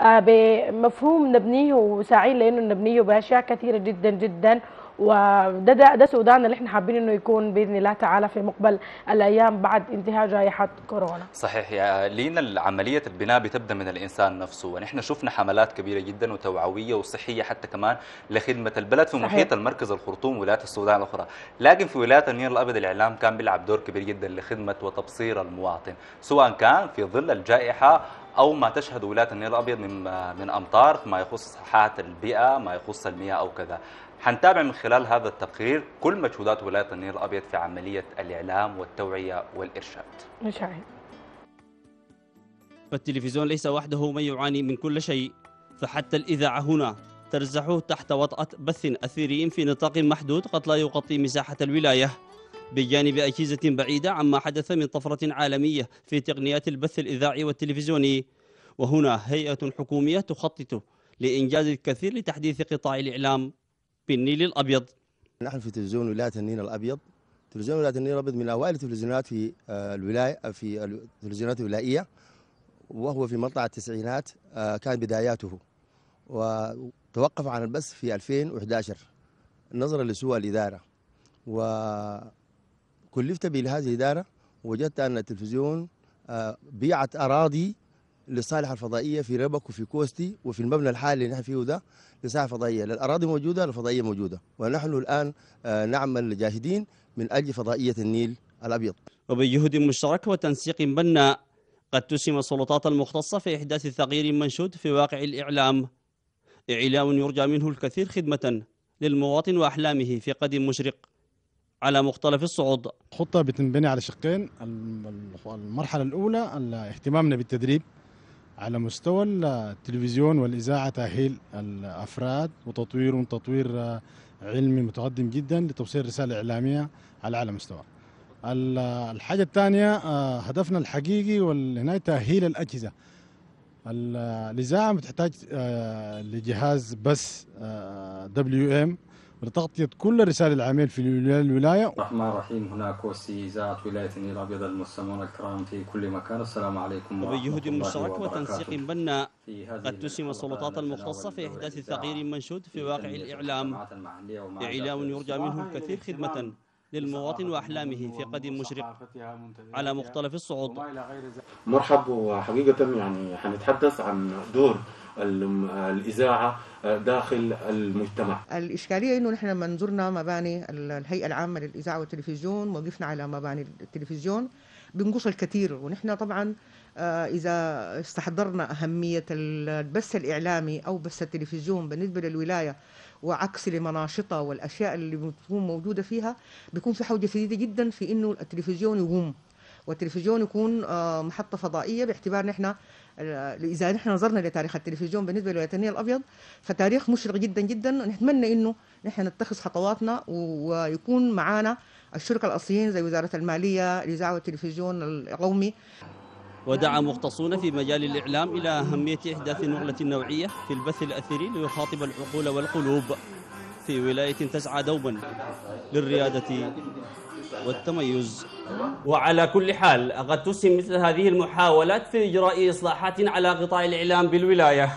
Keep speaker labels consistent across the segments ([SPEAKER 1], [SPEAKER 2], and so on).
[SPEAKER 1] آه، بمفهوم نبنيه وسعيد لانه نبنيه باشياء كثيره جدا جدا وده ده, ده سودان اللي احنا حابين انه يكون باذن الله تعالى في مقبل الايام بعد انتهاء جائحه كورونا.
[SPEAKER 2] صحيح يا لينا عمليه البناء بتبدا من الانسان نفسه، ونحن شفنا حملات كبيره جدا وتوعويه وصحيه حتى كمان لخدمه البلد في صحيح. محيط المركز الخرطوم ولايه السودان الاخرى، لكن في ولايه النيل الابيض الاعلام كان بيلعب دور كبير جدا لخدمه وتبصير المواطن، سواء كان في ظل الجائحه او ما تشهد ولايه النيل الابيض من من امطار ما يخص حاله البيئه ما يخص المياه او كذا حنتابع من خلال هذا التقرير كل مجهودات ولايه النيل الابيض في عمليه الاعلام والتوعيه
[SPEAKER 3] والارشاد مشاهد فالتلفزيون ليس وحده من يعاني من كل شيء فحتى الاذاعه هنا ترزح تحت وطأة بث أثيري في نطاق محدود قد لا يغطي مساحة الولاية بجانب أجهزة بعيدة عما حدث من طفرة عالمية في تقنيات البث الإذاعي والتلفزيوني وهنا هيئة حكومية تخطط لإنجاز الكثير لتحديث قطاع الإعلام بالنيل الأبيض نحن في تلفزيون ولاية النيل الأبيض تلفزيون ولاية النيل الأبيض من أوائل التلفزيونات في الولاية في التلفزيونات الولائية وهو في مطلع التسعينات آه، كان بداياته وتوقف عن البث في 2011 نظرا لسوء الإدارة وكلفت بهذه الإدارة وجدت أن التلفزيون آه، بيعت أراضي للصالحه الفضائيه في ربك وفي كوستي وفي المبنى الحالي اللي نحن فيه ده لصالح الفضائيه، الاراضي موجوده الفضائيه موجوده، ونحن الان آه، نعمل جاهدين من اجل فضائيه النيل الابيض. وبجهود مشترك وتنسيق بناء قد تسهم السلطات المختصه في احداث تغيير منشود في واقع الاعلام. اعلام يرجى منه الكثير خدمه للمواطن واحلامه في قدم مشرق. على مختلف الصعود.
[SPEAKER 4] الخطة بتنبني على شقين المرحلة الأولى اهتمامنا بالتدريب على مستوى التلفزيون والإذاعة تأهيل الأفراد وتطويرهم تطوير آه، علمي متقدم جدا لتوصيل رسالة إعلامية على أعلى مستوى الحاجة الثانية آه، هدفنا الحقيقي والهنا تأهيل الأجهزة الإذاعة بتحتاج آه، لجهاز بس WM لتغطية كل رسائل العميل في الولاية الرحمن الرحيم هناك وسيزات ولاية النيل الأبيض المستمعون الكرام في كل مكان السلام عليكم وبجهد مشترك وتنسيق
[SPEAKER 3] بنا قد تسهم السلطات المختصة في إحداث ثغير منشود في واقع الإعلام إعلام يرجى منه الكثير خدمة للمواطن وأحلامه في قديم مشرق
[SPEAKER 5] على مختلف الصعود
[SPEAKER 4] مرحب وحقيقة يعني حنتحدث عن دور الإذاعة داخل المجتمع
[SPEAKER 5] الإشكالية أنه نحن لما زرنا مباني الهيئة العامة للإذاعة والتلفزيون وقفنا على مباني التلفزيون بنقص الكثير ونحن طبعا آه، إذا استحضرنا أهمية البث الإعلامي أو بث التلفزيون بالنسبة للولاية وعكس لمناشطها والأشياء اللي بتكون موجودة فيها بيكون في حوجة شديدة جدا في أنه التلفزيون يقوم والتلفزيون يكون آه، محطه فضائيه باعتبار نحن آه، اذا نحن نظرنا لتاريخ التلفزيون بالنسبه للوطنيه الابيض فتاريخ مشرق جدا جدا نتمنى انه نحن نتخذ خطواتنا ويكون معانا الشركاء الاصليين زي وزاره الماليه الاذاعه والتلفزيون القومي
[SPEAKER 3] ودعا مختصون في مجال الإعلام إلى أهمية إحداث نقلة نوعية في البث الأثري ليخاطب العقول والقلوب في ولاية تسعى دوما للريادة والتميز وعلى كل حال قد تسهم مثل هذه المحاولات في إجراء إصلاحات على قطاع الإعلام بالولاية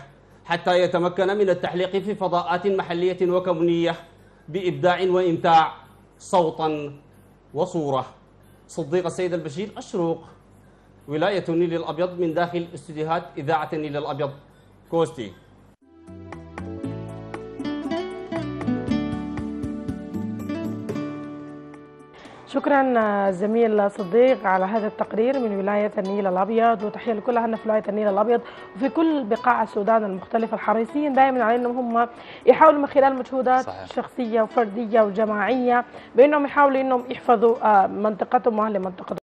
[SPEAKER 3] حتى يتمكن من التحليق في فضاءات محلية وكونية بإبداع وإمتاع صوتا وصورة صديق السيد البشير أشروق ولاية النيل الأبيض من داخل استديوهات إذاعة النيل الأبيض كوستي
[SPEAKER 1] شكرا زميل صديق على هذا التقرير من ولاية النيل الأبيض وتحية لكل أهلنا في ولاية النيل الأبيض وفي كل بقاع السودان المختلفة الحريصين دائما على أنهم هم يحاولوا من خلال مجهودات صحيح. شخصية وفردية وجماعية بأنهم يحاولوا أنهم يحفظوا آه، منطقتهم وأهل منطقتهم